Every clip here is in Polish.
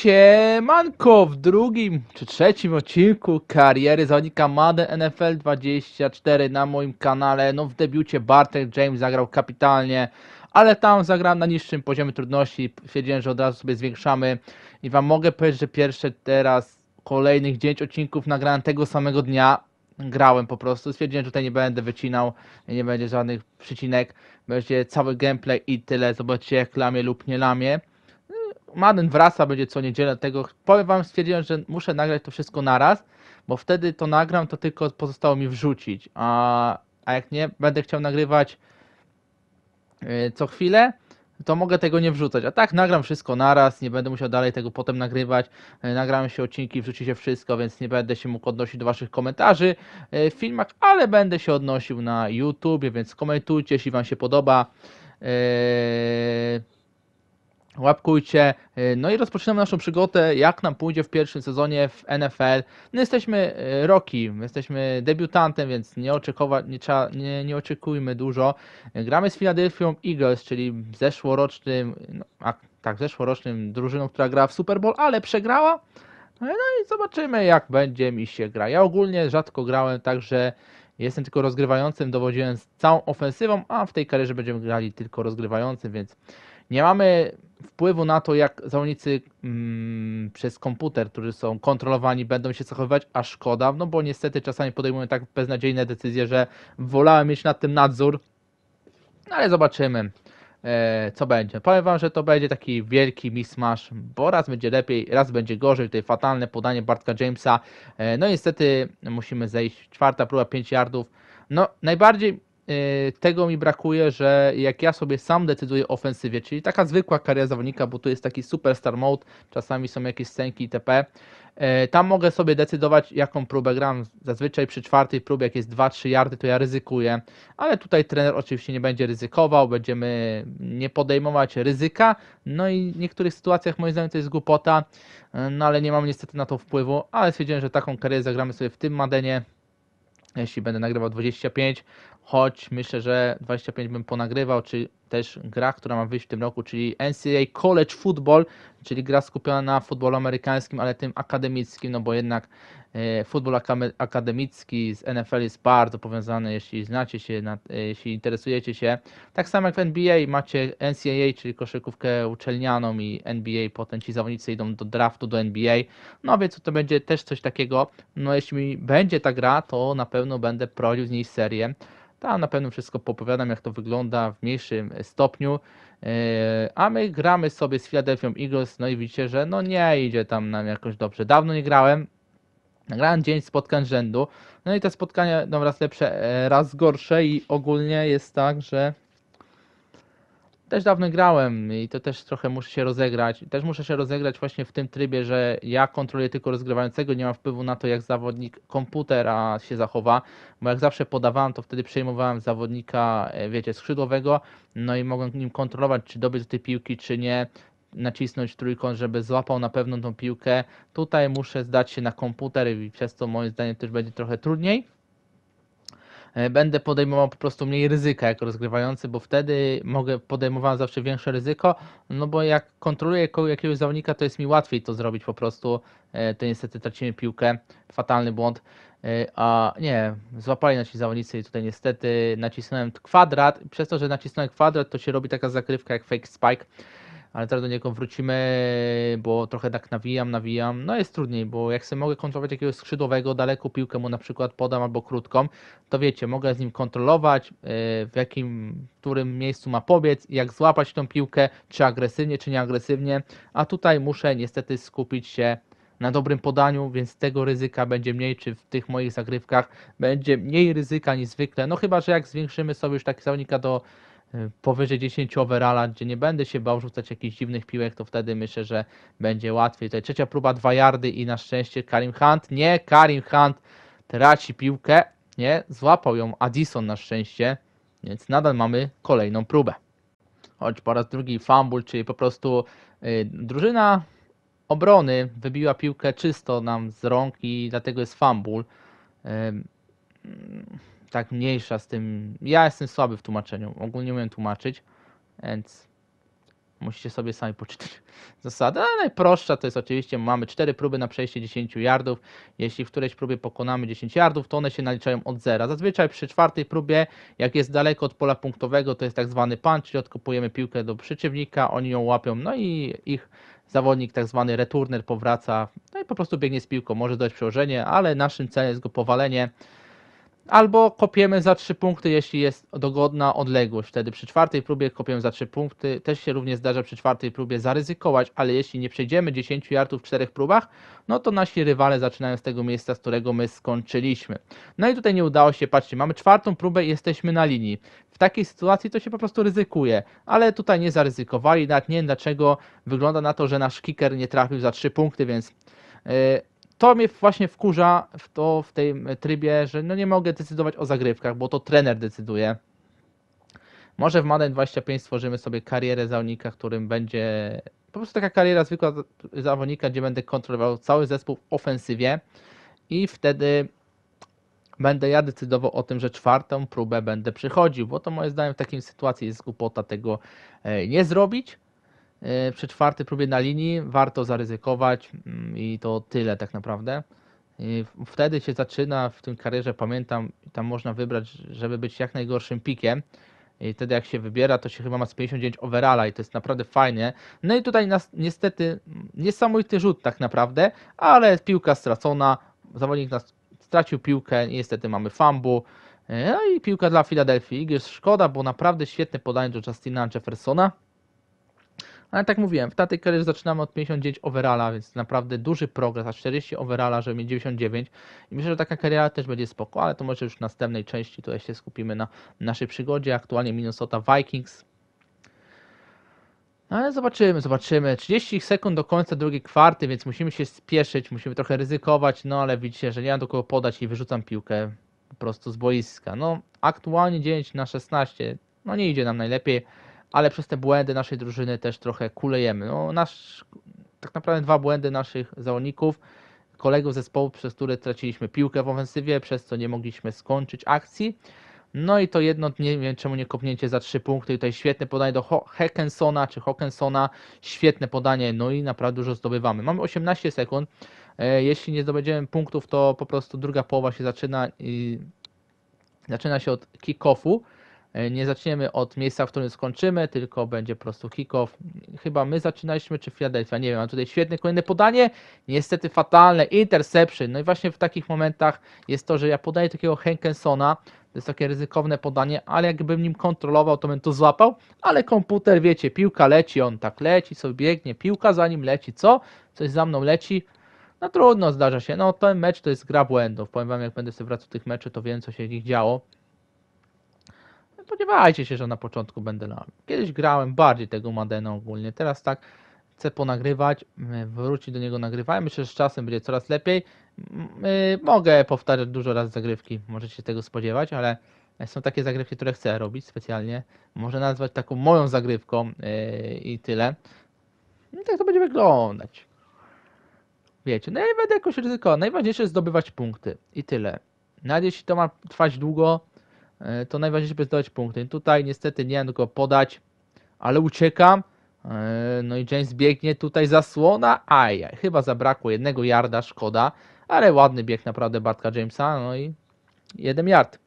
Siemanko! W drugim czy trzecim odcinku kariery zawodnika Madden NFL 24 na moim kanale. No w debiucie Bartek James zagrał kapitalnie, ale tam zagrałem na niższym poziomie trudności. Stwierdziłem, że od razu sobie zwiększamy i Wam mogę powiedzieć, że pierwsze teraz kolejnych 9 odcinków nagrałem tego samego dnia. Grałem po prostu, stwierdziłem, że tutaj nie będę wycinał, nie będzie żadnych przycinek, będzie cały gameplay i tyle, zobaczcie jak lamie lub nie lamie. Madden wraca, będzie co niedzielę tego. Powiem wam, stwierdziłem, że muszę nagrać to wszystko naraz, bo wtedy to nagram, to tylko pozostało mi wrzucić. A, a jak nie, będę chciał nagrywać e, co chwilę, to mogę tego nie wrzucać. A tak nagram wszystko naraz, nie będę musiał dalej tego potem nagrywać. E, nagram się odcinki, wrzuci się wszystko, więc nie będę się mógł odnosić do Waszych komentarzy e, w filmach, ale będę się odnosił na YouTube, więc komentujcie, jeśli Wam się podoba. Eee łapkujcie. Y, no i rozpoczynamy naszą przygodę, jak nam pójdzie w pierwszym sezonie w NFL. No jesteśmy y, roki, jesteśmy debiutantem, więc nie, oczekuwa, nie, trzeba, nie, nie oczekujmy dużo. Gramy z Philadelphia Eagles, czyli zeszłorocznym, no, a, tak, zeszłorocznym drużyną, która gra w Super Bowl, ale przegrała. No, no i zobaczymy, jak będzie mi się gra. Ja ogólnie rzadko grałem, także jestem tylko rozgrywającym, dowodziłem z całą ofensywą, a w tej karierze będziemy grali tylko rozgrywającym, więc nie mamy wpływu na to, jak zawodnicy mm, przez komputer, którzy są kontrolowani, będą się zachowywać, a szkoda, no bo niestety czasami podejmują tak beznadziejne decyzje, że wolałem mieć nad tym nadzór, no ale zobaczymy, e, co będzie. Powiem Wam, że to będzie taki wielki mismasz, bo raz będzie lepiej, raz będzie gorzej. Tutaj fatalne podanie Bartka Jamesa. E, no niestety musimy zejść. Czwarta próba, 5 yardów. No najbardziej Y, tego mi brakuje, że jak ja sobie sam decyduję o ofensywie, czyli taka zwykła kariera zawodnika, bo tu jest taki superstar mode, czasami są jakieś scenki itp. Y, tam mogę sobie decydować, jaką próbę gram. Zazwyczaj przy czwartej próbie, jak jest 2-3 yardy, to ja ryzykuję, ale tutaj trener oczywiście nie będzie ryzykował, będziemy nie podejmować ryzyka. No i w niektórych sytuacjach, moim zdaniem, to jest głupota, y, no ale nie mam niestety na to wpływu, ale stwierdziłem, że taką karierę zagramy sobie w tym Madenie jeśli będę nagrywał 25, choć myślę, że 25 bym ponagrywał, czy też gra, która ma wyjść w tym roku, czyli NCAA College Football, czyli gra skupiona na futbolu amerykańskim, ale tym akademickim, no bo jednak E, futbol akademicki z NFL jest bardzo powiązany, jeśli znacie się, e, jeśli interesujecie się. Tak samo jak w NBA macie NCAA, czyli koszykówkę uczelnianą i NBA, potem ci zawodnicy idą do draftu, do NBA. No więc to będzie też coś takiego. No jeśli mi będzie ta gra, to na pewno będę prowadził z niej serię. Tam na pewno wszystko popowiadam, jak to wygląda w mniejszym stopniu. E, a my gramy sobie z Philadelphia Eagles, no i widzicie, że no nie idzie tam nam jakoś dobrze. Dawno nie grałem, Nagrałem dzień spotkań rzędu. No i te spotkania no raz lepsze, e, raz gorsze i ogólnie jest tak, że też dawno grałem i to też trochę muszę się rozegrać. Też muszę się rozegrać właśnie w tym trybie, że ja kontroluję tylko rozgrywającego, nie mam wpływu na to, jak zawodnik komputera się zachowa, bo jak zawsze podawałem, to wtedy przejmowałem zawodnika, e, wiecie, skrzydłowego, no i mogłem nim kontrolować, czy dobiec do tej piłki, czy nie, nacisnąć trójkąt, żeby złapał na pewno tą piłkę. Tutaj muszę zdać się na komputer i przez to moim zdaniem też będzie trochę trudniej. E, będę podejmował po prostu mniej ryzyka jako rozgrywający, bo wtedy mogę podejmować zawsze większe ryzyko, no bo jak kontroluję jakiegoś zawodnika, to jest mi łatwiej to zrobić po prostu. E, to niestety tracimy piłkę, fatalny błąd. E, a nie, złapali nasi zawodnicy i tutaj niestety nacisnąłem kwadrat. Przez to, że nacisnąłem kwadrat, to się robi taka zakrywka jak fake spike ale teraz do niego wrócimy, bo trochę tak nawijam, nawijam. No jest trudniej, bo jak sobie mogę kontrolować jakiegoś skrzydłowego, daleko piłkę mu na przykład podam albo krótką, to wiecie, mogę z nim kontrolować, e, w jakim, w którym miejscu ma pobiec, jak złapać tą piłkę, czy agresywnie, czy nieagresywnie, a tutaj muszę niestety skupić się na dobrym podaniu, więc tego ryzyka będzie mniej, czy w tych moich zagrywkach będzie mniej ryzyka niż zwykle. No chyba, że jak zwiększymy sobie już taki zawodnika do Y, powyżej 10 overalla, gdzie nie będę się bał rzucać jakichś dziwnych piłek, to wtedy myślę, że będzie łatwiej. Tutaj trzecia próba, 2 yardy i na szczęście Karim Hunt, nie, Karim Hunt traci piłkę, nie, złapał ją Addison na szczęście, więc nadal mamy kolejną próbę. Choć po raz drugi fumble, czyli po prostu yy, drużyna obrony wybiła piłkę czysto nam z rąk i dlatego jest fumble. Yy, tak mniejsza z tym. Ja jestem słaby w tłumaczeniu. Ogólnie umiem tłumaczyć, więc musicie sobie sami poczytać zasady. Ale najprostsza to jest oczywiście, mamy 4 próby na przejście 10 yardów. Jeśli w którejś próbie pokonamy 10 yardów, to one się naliczają od zera. Zazwyczaj przy czwartej próbie, jak jest daleko od pola punktowego, to jest tak zwany punch, czyli odkopujemy piłkę do przeciwnika, oni ją łapią, no i ich zawodnik, tak zwany returner, powraca, no i po prostu biegnie z piłką. Może dojść przełożenie, ale naszym celem jest go powalenie albo kopiemy za 3 punkty, jeśli jest dogodna odległość. Wtedy przy czwartej próbie kopiemy za 3 punkty. Też się również zdarza przy czwartej próbie zaryzykować, ale jeśli nie przejdziemy 10 yardów w czterech próbach, no to nasi rywale zaczynają z tego miejsca, z którego my skończyliśmy. No i tutaj nie udało się, patrzcie, mamy czwartą próbę i jesteśmy na linii. W takiej sytuacji to się po prostu ryzykuje, ale tutaj nie zaryzykowali, nawet nie wiem dlaczego wygląda na to, że nasz kicker nie trafił za 3 punkty, więc... Y, to mnie właśnie wkurza w to w tym e, trybie, że no nie mogę decydować o zagrywkach, bo to trener decyduje. Może w Madden 25 stworzymy sobie karierę zawodnika, którym będzie po prostu taka kariera zwykła zawodnika, gdzie będę kontrolował cały zespół w ofensywie i wtedy będę ja decydował o tym, że czwartą próbę będę przychodził, bo to moim zdaniem w takiej sytuacji jest głupota tego e, nie zrobić. E, przy czwartej próbie na linii warto zaryzykować mm, i to tyle tak naprawdę. Wtedy się zaczyna w tym karierze, pamiętam, tam można wybrać, żeby być jak najgorszym pikiem. I wtedy jak się wybiera, to się chyba ma z 59 overalla i to jest naprawdę fajnie. No i tutaj nas, niestety niesamowity rzut tak naprawdę, ale piłka stracona, zawodnik nas stracił piłkę, niestety mamy fambu. E, no i piłka dla Philadelphia Eagles, szkoda, bo naprawdę świetne podanie do Justina Jeffersona. Ale tak mówiłem, w tej karierze zaczynamy od 59 overalla, więc naprawdę duży progres, a 40 overalla, żeby mieć 99. I myślę, że taka kariera też będzie spoko, ale to może już w następnej części tutaj się skupimy na naszej przygodzie. Aktualnie Minnesota Vikings. No ale zobaczymy, zobaczymy. 30 sekund do końca drugiej kwarty, więc musimy się spieszyć, musimy trochę ryzykować, no ale widzicie, że nie mam do kogo podać i wyrzucam piłkę po prostu z boiska. No aktualnie 9 na 16, no nie idzie nam najlepiej ale przez te błędy naszej drużyny też trochę kulejemy. No, nasz, tak naprawdę dwa błędy naszych zawodników, kolegów zespołu, przez które traciliśmy piłkę w ofensywie, przez co nie mogliśmy skończyć akcji. No i to jedno, nie wiem czemu nie kopnięcie za trzy punkty. Tutaj świetne podanie do Heckensona czy Hockensona, świetne podanie, no i naprawdę dużo zdobywamy. Mamy 18 sekund. E, jeśli nie zdobędziemy punktów, to po prostu druga połowa się zaczyna i zaczyna się od kick-offu E, nie zaczniemy od miejsca, w którym skończymy, tylko będzie po prostu kick-off. Chyba my zaczynaliśmy, czy Philadelphia, nie wiem, mam tutaj świetne kolejne podanie, niestety fatalne, interception. No i właśnie w takich momentach jest to, że ja podaję takiego Henkensona, to jest takie ryzykowne podanie, ale jakbym nim kontrolował, to bym to złapał, ale komputer, wiecie, piłka leci, on tak leci, sobie biegnie, piłka za nim leci, co? Coś za mną leci, no trudno, zdarza się. No ten mecz to jest gra błędów. Powiem wam, jak będę sobie wracał do tych meczów, to wiem, co się w nich działo spodziewajcie się, że na początku będę lamił. Kiedyś grałem bardziej tego Madena ogólnie, teraz tak chcę ponagrywać, wrócić do niego nagrywałem, myślę, że z czasem będzie coraz lepiej. Y, mogę powtarzać dużo razy zagrywki, możecie się tego spodziewać, ale są takie zagrywki, które chcę robić specjalnie. Może nazwać taką moją zagrywką y, i tyle. I no, tak to będzie wyglądać. Wiecie, no i będę jakoś ryzykował. Najważniejsze jest zdobywać punkty i tyle. Nawet jeśli to ma trwać długo, E, to najważniejsze żeby zdobyć punkty. Tutaj niestety nie tylko podać, ale uciekam. E, no i James biegnie tutaj zasłona. Aj, chyba zabrakło jednego yarda, szkoda, ale ładny bieg naprawdę Bartka Jamesa. No i jeden yard.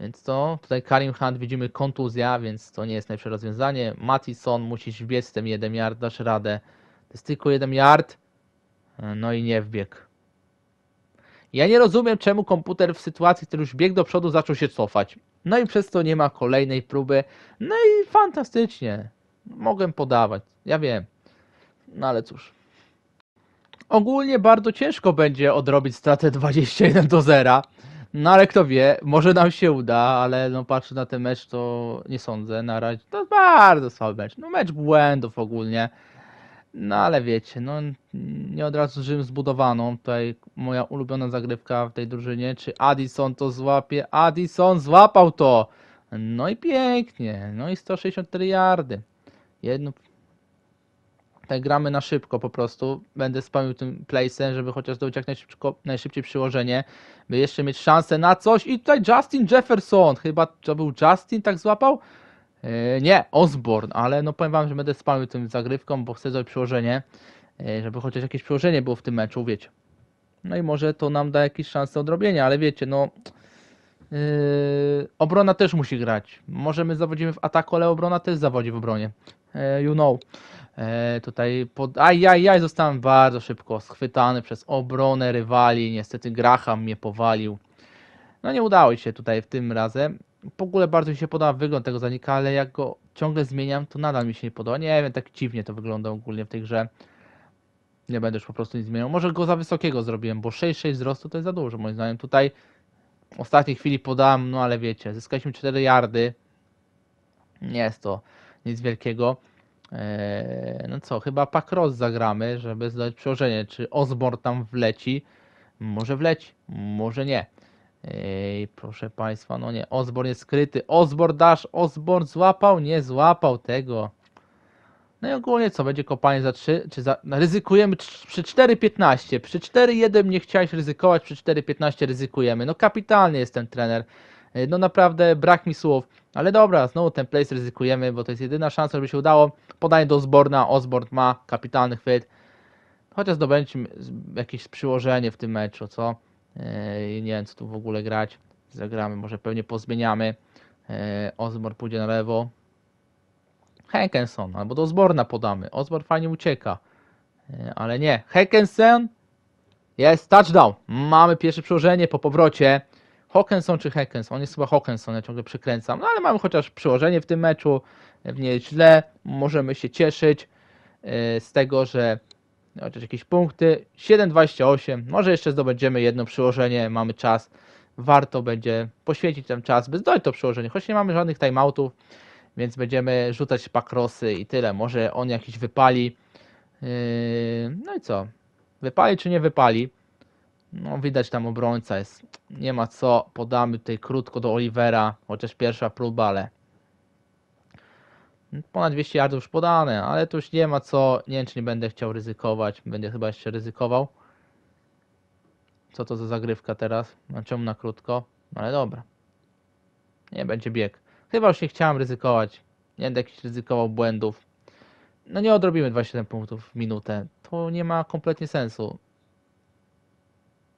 Więc to tutaj Karim Hunt widzimy kontuzja, więc to nie jest najlepsze rozwiązanie. Mattison musisz wbiec ten jeden yard, dasz radę. To jest tylko jeden yard. E, no i nie wbiegł. Ja nie rozumiem, czemu komputer w sytuacji, w której już bieg do przodu zaczął się cofać. No i przez to nie ma kolejnej próby. No i fantastycznie. Mogę podawać, ja wiem. No ale cóż. Ogólnie bardzo ciężko będzie odrobić stratę 21 do 0. No ale kto wie, może nam się uda, ale no patrzę na ten mecz, to nie sądzę na razie. To bardzo słaby mecz. No mecz błędów ogólnie. No ale wiecie, no nie od razu Rzym zbudowano. Tutaj moja ulubiona zagrywka w tej drużynie. Czy Addison to złapie? Addison złapał to! No i pięknie. No i 164 yardy. Jedno... Tak gramy na szybko po prostu. Będę spełnił tym placem, żeby chociaż dojść jak najszybciej przyłożenie, by jeszcze mieć szansę na coś. I tutaj Justin Jefferson. Chyba to był Justin tak złapał? E, nie, Osborne, ale no powiem wam, że będę spał tym zagrywką, bo chcę zrobić przełożenie, e, żeby chociaż jakieś przełożenie było w tym meczu, wiecie. No i może to nam da jakieś szanse odrobienia, ale wiecie, no yy, obrona też musi grać. Może my zawodzimy w ataku, ale obrona też zawodzi w obronie. You know. Yy, tutaj pod... Ajajaj, aj, zostałem bardzo szybko schwytany przez obronę rywali. Niestety Graham mnie powalił. No nie udało się tutaj w tym razem, w ogóle bardzo mi się podoba wygląd tego zanika, ale jak go ciągle zmieniam, to nadal mi się nie podoba. Nie wiem, tak dziwnie to wygląda ogólnie w tej grze. Nie będę już po prostu nic zmieniał. Może go za wysokiego zrobiłem, bo 6-6 wzrostu to jest za dużo moim zdaniem. Tutaj w ostatniej chwili podałem, no ale wiecie, zyskaliśmy 4 yardy. Nie jest to nic wielkiego. Eee, no co, chyba Pakros zagramy, żeby zdać przełożenie. Czy Osborne tam wleci? Może wleci, może nie. Ej, proszę Państwa, no nie, Ozborn jest skryty, Ozborn dasz, Ozborn złapał, nie złapał tego. No i ogólnie co, będzie kopanie za 3, czy za... No, ryzykujemy przy 4.15, przy 4.1 nie chciałeś ryzykować, przy 4.15 ryzykujemy. No kapitalny jest ten trener, no naprawdę brak mi słów, ale dobra, znowu ten place ryzykujemy, bo to jest jedyna szansa, żeby się udało. Podanie do Osborna, Ozborn ma kapitalny chwyt, chociaż zdobędźmy jakieś przyłożenie w tym meczu, co? Yy, nie wiem co tu w ogóle grać. Zagramy, może pewnie pozmieniamy. Yy, Osborne pójdzie na lewo. Hekenson albo do Ozborna podamy. Osborne fajnie ucieka. Yy, ale nie. Hekenson jest touchdown. Mamy pierwsze przełożenie po powrocie. Hawkinson czy Hekenson On jest chyba Hawkinson, ja ciągle przekręcam. No ale mamy chociaż przełożenie w tym meczu. W jest źle. Możemy się cieszyć z tego, że chociaż jakieś punkty. 7,28, może jeszcze zdobędziemy jedno przyłożenie, mamy czas. Warto będzie poświęcić ten czas, by zdobyć to przyłożenie, choć nie mamy żadnych timeoutów, więc będziemy rzucać pakrosy i tyle. Może on jakiś wypali. Yy, no i co? Wypali czy nie wypali? No widać tam obrońca jest. Nie ma co, podamy tutaj krótko do Olivera, chociaż pierwsza próba, ale Ponad 200 yardów już podane, ale tu już nie ma co. Nie wiem, czy nie będę chciał ryzykować. Będę chyba jeszcze ryzykował. Co to za zagrywka teraz? Na no, czemu na krótko? No, ale dobra. Nie, będzie bieg. Chyba już nie chciałem ryzykować. Nie będę jakiś ryzykował błędów. No nie odrobimy 27 punktów w minutę. To nie ma kompletnie sensu.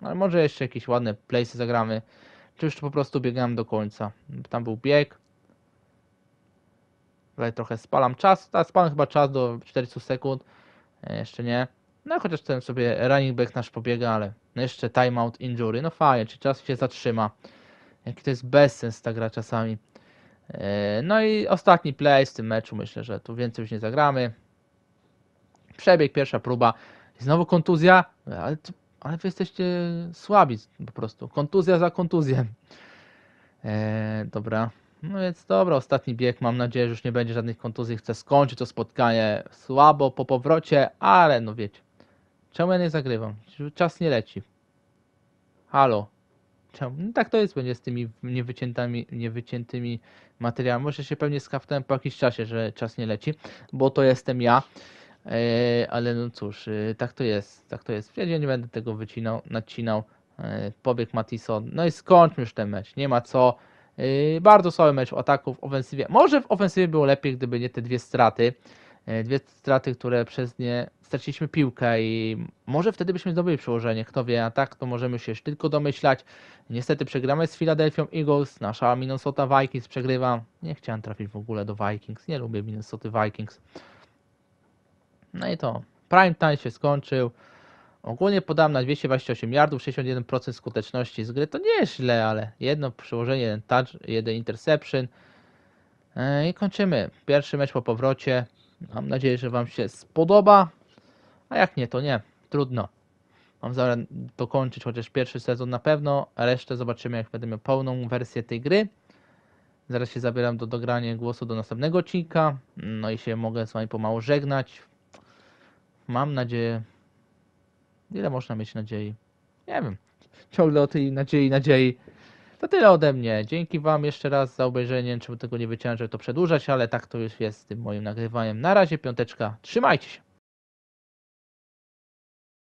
No, ale może jeszcze jakieś ładne place zagramy. Czy już po prostu biegam do końca. Tam był bieg. Tutaj trochę spalam czas, a spalam chyba czas do 400 sekund, e, jeszcze nie. No chociaż ten sobie running back nasz pobiega, ale no jeszcze timeout injury, no fajnie, czy czas się zatrzyma. Jaki to jest bezsens ta gra czasami. E, no i ostatni play w tym meczu, myślę, że tu więcej już nie zagramy. Przebieg, pierwsza próba, znowu kontuzja, ale, ale wy jesteście słabi po prostu. Kontuzja za kontuzją. Eee, dobra, no więc dobra, ostatni bieg. Mam nadzieję, że już nie będzie żadnych kontuzji. Chcę skończyć to spotkanie słabo po powrocie, ale no wiecie. Czemu ja nie zagrywam? Czas nie leci. Halo. Czemu? No tak to jest będzie z tymi niewyciętymi, niewyciętymi materiałami. Może się pewnie skaftałem po jakimś czasie, że czas nie leci, bo to jestem ja. Yy, ale no cóż, yy, tak to jest, tak to jest. Ja nie będę tego wycinał, nacinał. Yy, e, pobieg Matison. No i skończmy już ten mecz. Nie ma co. Yy, bardzo słaby mecz w ataku, w ofensywie. Może w ofensywie było lepiej, gdyby nie te dwie straty. Yy, dwie straty, które przez nie straciliśmy piłkę i może wtedy byśmy zdobyli przełożenie. Kto wie, a tak to możemy się jeszcze tylko domyślać. Niestety przegramy z Philadelphia Eagles, nasza Minnesota Vikings przegrywa. Nie chciałem trafić w ogóle do Vikings, nie lubię Minnesota Vikings. No i to, prime time się skończył. Ogólnie podam na 228 yardów, 61% skuteczności z gry. To nie jest źle, ale jedno przełożenie, jeden touch, jeden interception. E, I kończymy. Pierwszy mecz po powrocie. Mam nadzieję, że Wam się spodoba. A jak nie, to nie. Trudno. Mam zamiar dokończyć chociaż pierwszy sezon na pewno, resztę zobaczymy, jak będę miał pełną wersję tej gry. Zaraz się zabieram do dogrania głosu do następnego odcinka. No i się mogę z Wami pomału żegnać. Mam nadzieję, Ile można mieć nadziei? Nie wiem. Ciągle o tej nadziei, nadziei. To tyle ode mnie. Dzięki Wam jeszcze raz za obejrzenie. Czemu tego nie wyciąłem, żeby to przedłużać, ale tak to już jest z tym moim nagrywaniem. Na razie, piąteczka. Trzymajcie się.